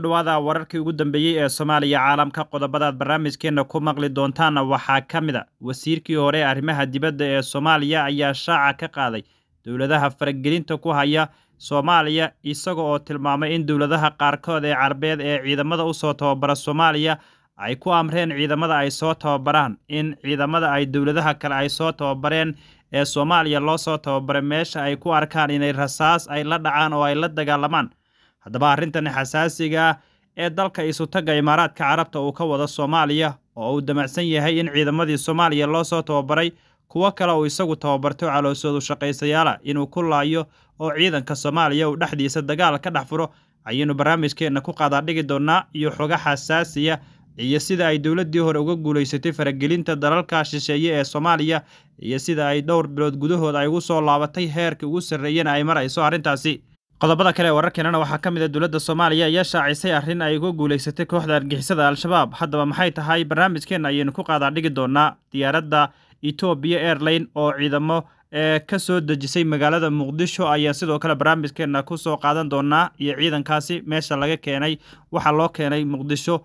soo dhowaada wararkii ugu dambeeyey ee soomaaliya caalamka qodobadaad barnaamijkeenna ku maqli doontaanna waxaa ka mid a ah wasiirkii hore arrimaha dibadda ee soomaaliya ayaa shaaca ka qaaday dowladaha faragelinta ku haya soomaaliya isaga oo tilmaamay in dowladaha qaarkood ee carbeed ee ciidamada u soo tababara soomaaliya ay ku amreen ciidamada ay soo tababaraan in ciidamada ay dowladaha kale ay soo tababareen ee soomaaliya loo soo tababaray meesha ay ku arkaan inay rasaas ay la dhacaan oo ay la dagaalamaan haddaba arrintan xasaasiga ee dalka isu isutaga imaaraadka carabta uu ka wada soomaaliya oo uu damacsan yahay in ciidamadii soomaaliya loo soo tababaray kuwo kale uu isagu tababarto caloosoodu shaqaysayaala inuu ku laayo oo ciidanka soomaaliya uu dhexdiisa dagaal ka dhex furo ayaynu barnaamijkeenna ku qadaadhigi doonnaa iyo xoga xasaasiya iyo sida ay dowladdii hore uga guulaysatay faragelinta dalalka shisheeye ee soomaaliya iyo sida ay dhowr bilood gudahood ay ugu soo laabatay heerkii ugu sarreeyena ay marayso arrintaasi qodobada kale ee wararkeenana waxaa ka mid a ah dowladda soomaaliya ayaa shaacisay arrin ay uga guulaysatay kooxda argixisada al-shabaab haddaba maxay tahay barnaamijkeenna ayaynu ku qaadaa dhigi doonaa diyaaradda etoobiya airline oo ciidamo ee ka soo dejisay magaalada muqdisho ayaan sidoo kale barnaamijkeenna ku soo qaadan doonaa iyo ciidankaasi meesha laga keenay waxaa loo keenay muqdisho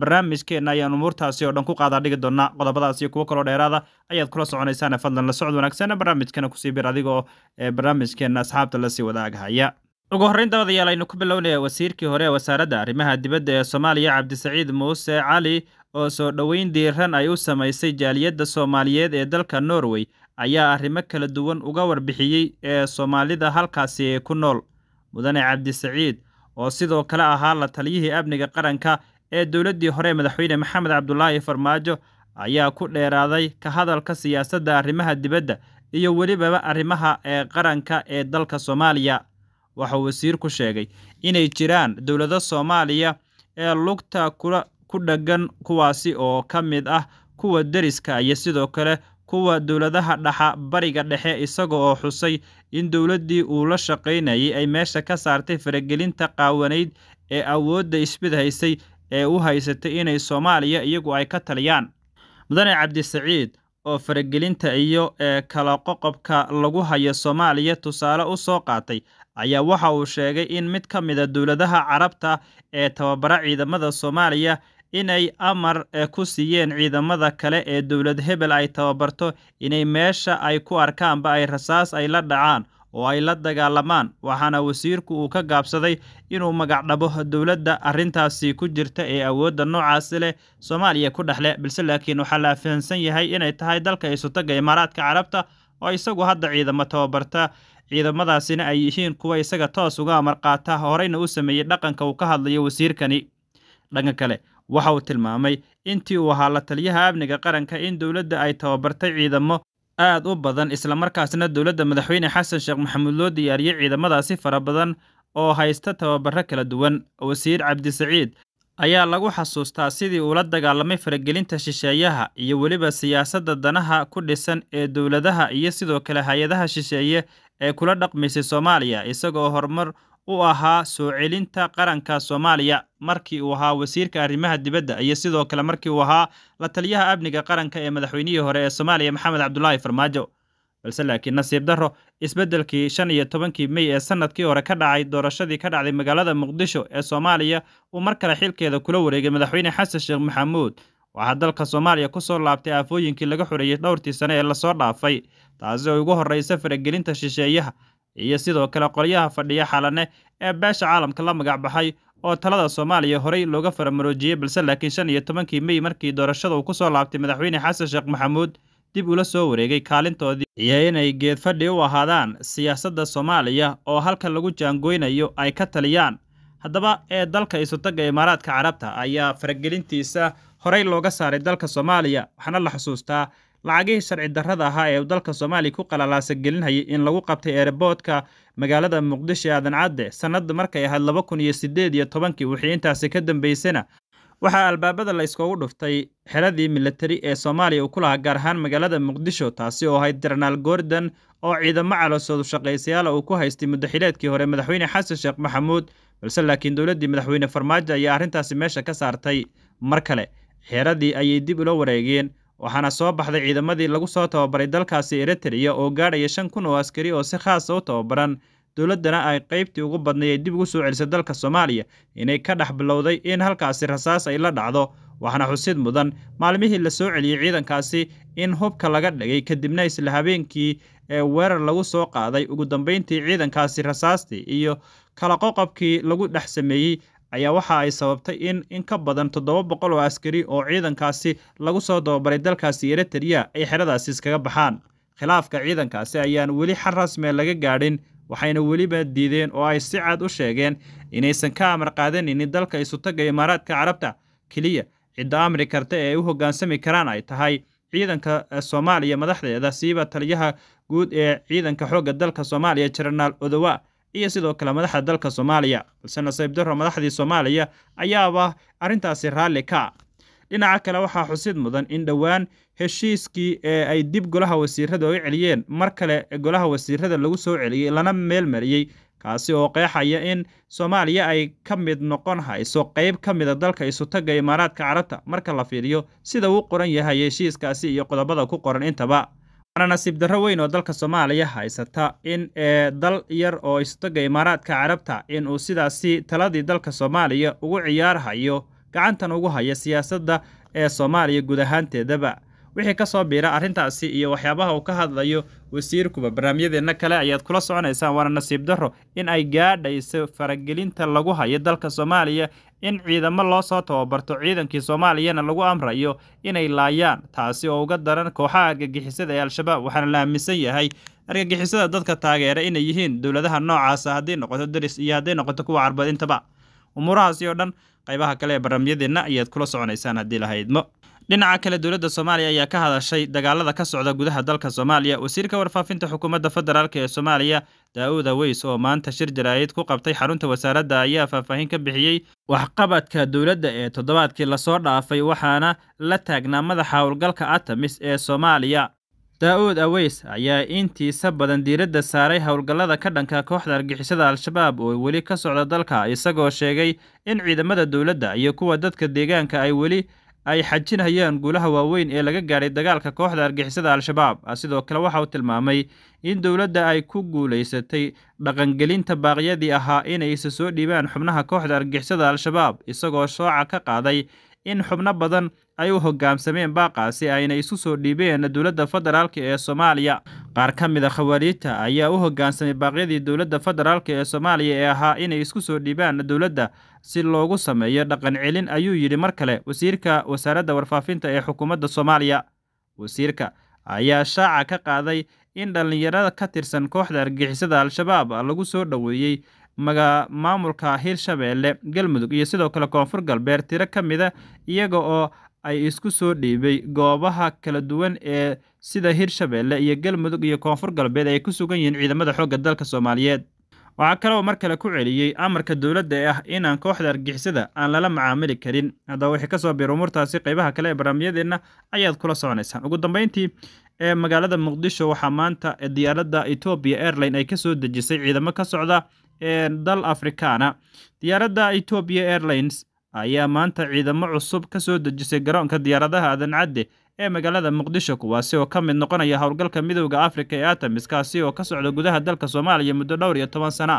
barnaamijkeenna ayaan umuurtaasi oo dhan ku qaadaa dhigi doonaa qodobadaas iyo kuwo kaloo dheeraada ayaad kula soconaysaan fadlan la socod wanaagsanna barnaamijkana kusii bir adigoo ee barnaamijkeenna asxaabta lasii wadaagahaya ugu horreynta odayaal aynu ku bilownaya wasiirkii hore ee wasaaradda arrimaha dibadda ee soomaaliya cabdisaciid muuse cali oo soo dhoweyn diiran ay u samaysay jaaliyadda soomaaliyeed ee dalka norway ayaa arrimo kala duwan uga warbixiyey ee soomaalida halkaasi ku nool mudane cabdisaciid oo sidoo kale ahaa la taliyihii amniga qaranka ee dowladdii hore madaxweyne maxamed cabdulaahi farmaajo ayaa ku dheeraaday ka hadalka siyaasadda arrimaha dibadda iyo welibaba arrimaha ee eh, qaranka ee dalka soomaaliya waxauu wasiirku sheegay inay jiraan dowlada soomaaliya ee lugta kula ku dheggan kuwaasi oo ka mid ah kuwa deriska iyo sidoo kale kuwa dowladaha dhaxa bariga dhexe isaga oo xusay in dowladdii uu la shaqaynayay ay meesha ka saartay faragelinta qaawanayd ee awoodda isbidhaysay ee u haysatay inay soomaaliya iyagu ay ka taliyaan mudane cabdisaciid oo faragelinta iyo ee kala qoqobka lagu haya soomaaliya tusaale u soo qaatay ayaa waxa uu sheegay in mid ka mida dowladaha carabta ee tababara ciidamada soomaaliya inay amar e, ku siiyeen ciidamada kale ee dowlad hebel ay tababarto inay meesha ay ku arkaanba ay rasaas ay la dhacaan oo ay la dagaalamaan waxaana wasiirku uu ka gaabsaday inuu magacdhabo dowladda arrintaasi ku jirta ee awoodda noocaasi leh soomaaliya ku dhex leh balse laakiin waxaa la aafahansan yahay inay tahay dalka isutaga imaaraadka carabta oo isagu hadda ciidamo tababarta ciidamadaasina ay yihiin kuwa isaga toos uga amarqaata horeyna u sameeyey dhaqanka uu ka hadlayo wasiirkani dhanka kale waxa uu tilmaamay intii uu ahaa la taliyaha amniga qaranka in dowladda ay tababartay ciidamo aad u badan islamarkaasna dowladda madaxweyne xasan sheekh maxamuud loo diyaariyey ciidamadaasi fara badan oo haysta tababarro kala duwan wasiir cabdisaciid ayaa lagu xasuustaa sidii uu la dagaalamay faragelinta shisheeyaha iyo weliba siyaasadda danaha ku dhisan ee dowladaha iyo sidoo kale hay-adaha shisheeye ee kula dhaqmaysay soomaaliya isagoo horumar u ahaa soo celinta qaranka soomaaliya markii uu ahaa wasiirka arrimaha dibadda iyo sidoo kale markii uu ahaa la taliyaha amniga qaranka ee madaxweynihii hore ee soomaaliya maxamed cabdulaahi farmaajo balse laakiin nasiib darro isbeddelkii shan iyo tobankii mey ee sannadkii hore ka dhacay doorashadii ka dhacday magaalada muqdisho ee soomaaliya uu mar kale xilkeeda kula wareegay madaxweyne xasan sheekh maxamuud waxaa dalka soomaaliya ku soo laabtay aafooyinkii laga xoreeyey dhowrtii sane ee lasoo dhaafay taasi oo ugu horraysa faragelinta shisheeyaha iyo sidoo kale qolyaha fadhiya xalane ee beesha caalamka la magac baxay oo talada soomaaliya horey looga faramaroojiyey balse laakiin shan iyo tobankii mey markii doorashada uu ku soo laabtay madaxweyne xasan sheekh maxamuud dib ula soo wareegay kaalintoodii iyo inay geedfadhi u ahaadaan siyaasadda soomaaliya oo halka lagu jaangoynayo ay ka taliyaan haddaba ee dalka isutagga imaaraadka carabta ayaa faragelintiisa horay looga saaray dalka soomaaliya waxaana la xusuustaa lacagihii sharci darrada ahaa ee dalka soomaaliya ku qalalaasa gelinhayay in lagu qabtay eerboodka magaalada muqdisho aadan cadde sannadda markay ahayd laba kun iyo siddeed iyo tobankii wixii intaasi ka dambaysana waxaa albaabada la dhuftay xeradii milatari ee soomaaliya uu ku lahaa gaar ahaan magaalada muqdisho taasi oo ahayd jarnaal gordon oo ciidamo calosoodu shaqaysayaala ah uu ku haystay muddaxileedkii hore madaxweyne xasan sheekh maxamuud balse laakiin dowladdii madaxweyne farmaajo ayaa arrintaasi meesha ka saartay mar kale xeradii ayay dib ula wareegeen waxaana soo baxday ciidamadii lagu soo tababaray dalkaasi eritreya oo gaadhaya shan kun oo askari oo si khaasa ah u tababaran dowladdana ay qaybtii ugu badnay ay dib ugu soo celisay dalka soomaaliya inay ka dhex bilowday in halkaasi rasaas ay la dhacdo waxaana xusid mudan maalmihii la soo celiyey ciidankaasi in hubka laga dhigay kadibna isla habeenkii ee weerar lagu soo qaaday ugu dambayntii ciidankaasi rasaastii iyo kala qoqobkii lagu dhex sameeyey ayaa waxa ay sababtay in in ka badan toddoba boqol oo askari oo ciidankaasi lagu soo dababaray dalkaasi eritrea ay xeradaasi iskaga baxaan khilaafka ciidankaasi ayaan weli xal rasmia laga gaadhin waxayna weliba diideen oo ay si cad u sheegeen inaysan ka amar qaadanaynin dalka isu taga imaaraadka carabta keliya cidda amri karta ee ay u hoggaansami karaan ay tahay ciidanka eh, soomaaliya madaxdeeda siiba taliyaha guud ee ciidanka xoogga dalka soomaaliya jenaraal odowa iyo sidoo kale madaxda dalka soomaaliya balse nasiib daro madaxdii soomaaliya ayaaba arrintaasi raalli ka ah dhinaca kale waxaa xusid mudan in dhowaan heshiiskii ee ay dib golaha wasiirada u celiyeen mar kale golaha wasiirada lagu soo celiyey lana meel mariyey kaasi oo qeexaya in soomaaliya ay ka mid noqon hayso qayb ka mida dalka isutaga imaaraadka carabta marka la fiiriyo sida uu qoran yahay heshiiskaasi iyo qodobada ku qoran intaba waana nasiib darro weyn oo dalka soomaaliya haysata in ee dal yar oo isutaga imaaraadka carabta in uu sidaasi taladii dalka soomaaliya ugu ciyaarhayo gacantan ugu haya siyaasadda ee soomaaliya guud ahaanteedaba wixii ka soo biira arrintaasi iyo waxyaabaha uu ka hadlayo wasiirkuba barnaamijyadeenna kale ayaad kula soconaysaan waana nasiib darro in ay gaadhayso faragelinta lagu hayo dalka soomaaliya in ciidamo loo soo tababarto ciidankii soomaaliyana lagu amrayo inay laayaan taasi oo uga daran kooxaha argagixisada ee al-shabaab waxaana la aaminsan yahay argagixisada dadka taageera inay yihiin dowladaha noocaasa ah hadday noqoto daris iyo hadday noqoto kuwa carbeed intaba umuurahaasi oo dhan qaybaha kale ee barnaamijyadeenna ayaad kula soconaysaan haddii lahaydmo dhinaca kale dowladda soomaaliya ayaa ka hadashay dagaalada ka socda gudaha dalka soomaaliya wasiirka warfaafinta xukuumadda federaalk ee soomaaliya daa'uda weys oo maanta shir jaraa'id ku qabtay xarunta wasaaradda ayaa faahfaahin ka bixiyey waxqabadka dowladda ee toddobaadkii lasoo dhaafay waxaana la taagnaa madaxa howlgalka atamis ee soomaaliya Daa'uud Aweys ayaa intiisa badan diiradda saaray howlgallada ka dhanka kooxda argixisada Al-shabaab oo weli ka socda dalka isagoo sheegay in ciidamada dowladda iyo kuwa dadka deegaanka ay weli ay xajinayaan guulaha waaweyn ee laga gaadhay dagaalka kooxda argixisada al-shabaab ah, sidoo kale waxa uu tilmaamay in dowladda ay ku guulaysatay dhaqangelinta baaqyadii ahaa inay isa soo dhiibaan xubnaha kooxda argixisada al-shabaab isagoo shooca ka qaaday in xubno badan ay u hoggaamsameen baaqaasi ayna isu soo dhiibeen dowladda federaalk ee soomaaliya qaar ka mid a khawaariijta ayaa u hoggaansamay baaqyadii dowladda federaalk ee soomaaliya ee ahaa inay isku soo dhiibaan dowladda si loogu sameeyo dhaqan celin ayuu yidhi mar kale wasiirka wasaaradda warfaafinta ee xukuumadda soomaaliya wasiirka ayaa shaaca ka qaaday in dhallinyarada ka tirsan kooxda argixisada al-shabaab lagu soo dhoweeyey maga maamulka hirshabeelle galmudug iyo sidoo kale koonfur galbeed tiro ka mida iyaga oo ay isku soo dhiibay goobaha kala duwan ee sida hirshabeelle iyo galmudug iyo koonfur galbeed ay ku sugan yihiin ciidamada xoogga dalka soomaaliyeed waxaa kaloo mar kale ku celiyey amarka dowladda ah in aan kooxda argixisada aan lala macaamili karin haddaba wixii kasoo biir umurtaasi qeybaha kale ee barnaamijyadeenna ayaad kula soconaysaan ugu dambeyntii ee magaalada muqdisho waxaa maanta diyaaradda etoobiya airline ay kasoo dejisay ciidamo ka socda dal afrikaana diyaaradda ethoobiya airlines ayaa maanta ciidamo cusub ka soo dejisay garoonka diyaaradaha adancadde ee magaalada muqdisho kuwaasi oo ka mid noqonaya howlgalka midowda afrika ee atamis kaasi oo ka socda gudaha dalka soomaaliya muddo dhowr iyo toban sana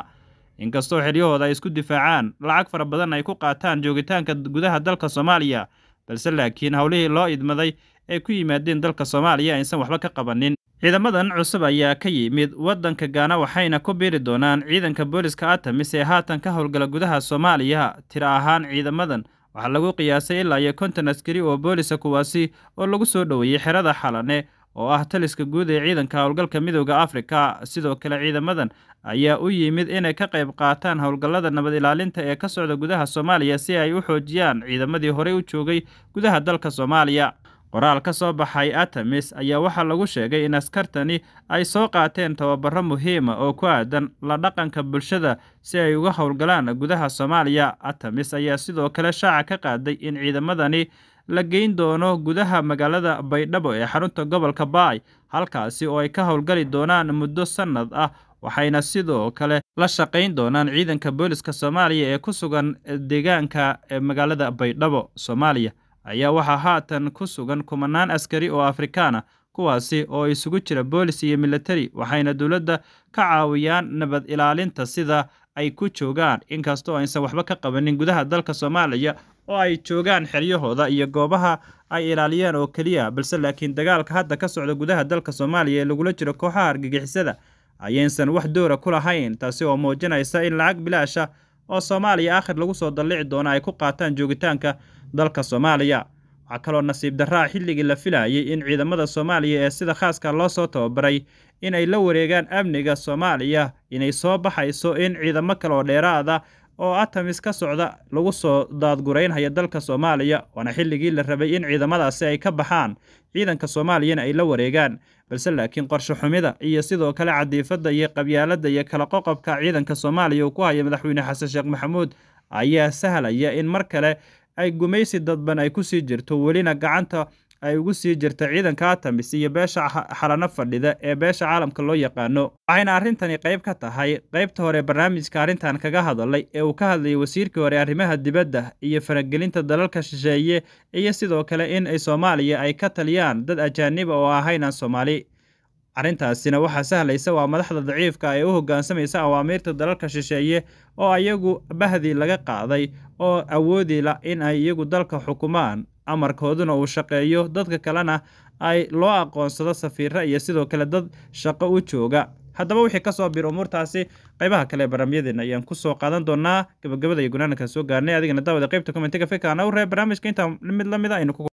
inkastoo xiryahooda ay isku difaacaan lacag fara badan ay ku qaataan joogitaanka gudaha dalka soomaaliya balse laakiin howlihii loo idmaday ay ku yimaadeen dalka soomaaliya aysan waxba ka qabanin ciidamadan cusub ayaa ka yimid waddanka gaana waxayna ku biiri doonaan ciidanka booliska atamis ee haatan ka howlgala gudaha soomaaliya tiro ahaan ciidamadan waxaa lagu qiyaasay ilaa iyo konton askari oo booliska kuwaasi oo lagu soo dhoweeyey xerada xalane oo ah taliska guud ee ciidanka howlgalka midooda afrika sidoo kale ciidamadan ayaa u yimid inay ka qayb qaataan howlgallada nabad ilaalinta ee ka socda gudaha soomaaliya si ay u xoojiyaan ciidamadii horey u joogay gudaha dalka soomaaliya qoraal ka soo baxay atamis ayaa waxaa lagu sheegay in askartani ay soo qaateen tababaro muhiima ah oo ku aadan la dhaqanka bulshada si ay uga howlgalaan gudaha soomaaliya atamis ayaa sidoo kale shaaca ka qaaday in ciidamadani la geyn doono gudaha magaalada baydhabo ee xarunta gobolka baay halkaasi oo ay ka howlgali doonaan muddo sannad ah waxayna sidoo kale la shaqayn doonaan ciidanka booliska soomaaliya ee ku sugan deegaanka ee magaalada baydhabo soomaaliya ayaa waxaa haatan ku sugan kumanaan askari oo afrikaana kuwaasi oo isugu jira boolis iyo milatari waxayna dowladda ka caawiyaan nabad ilaalinta sida ay ku joogaan inkastoo aysan waxba ka qabanin gudaha dalka soomaaliya oo ay joogaan xeryahooda iyo goobaha ay ilaaliyaan oo keliya balse laakiin dagaalka hadda ka socda gudaha dalka soomaaliya ee lagula jiro kooxaha argagixisada ayaysan wax doora ku lahayn taasi oo muujinaysa in lacag bilaasha oo soomaaliya aakhir lagu soo dallici doona ay ku qaataan joogitaanka dalka soomaaliya waxaa kaloo nasiib darraa ah xilligii la filayay in ciidamada soomaaliya ee sida khaaska loo soo tababaray inay la wareegaan amniga soomaaliya inay soo baxayso in ciidamo kale oo dheeraada oo atamis ka socda lagu soo daadguraynhaya dalka soomaaliya waana xilligii la rabay in ciidamadaasi ay ka baxaan ciidanka soomaaliyana ay la wareegaan balse laakiin qorsho xumida iyo sidoo kale cadiifadda iyo qabyaaladda iyo kala qoqobka ciidanka soomaaliya uu ku haya madaxweyne xasan sheekh maxamuud ayaa sahlaya in mar kale ay gumaysi dadban ay ku sii jirto welina gacanta ay ugu sii jirta ciidanka atamis iyo beesha xarano fadhida ee beesha caalamka loo yaqaano waxayna arrintani qayb ka tahay qaybta hore barnaamijka arrintan kaga hadalay ee uu ka hadlayay wasiirkii hore arrimaha dibadda iyo faragelinta dalalka shisheeye iyo sidoo kale in ay soomaaliya ay ka taliyaan dad ajaaniba ah oo ahaynaan soomaali arrintaasina waxaa sahlaysa waa madaxda daciifka ee u hoggaansamaysa awaamiirta dalalka shisheeye oo iyagu bahdii laga qaaday oo awoodi la in ay iyagu dalka xukumaan amarkooduna uu shaqeeyo dadka kalena ay loo aqoonsado safiira iyo sidoo kale dad shaqo u jooga haddaba wixii ka soo biir umuurtaasi qaybaha kale ee barnaamijyadeena ayaan ku soo qaadan doonaa gabagabada iyo gunaanankaan soo gaarnay adigana daawada qaybta komentiga fikana u reer barnaamijka intaa mid la mid a ah aynu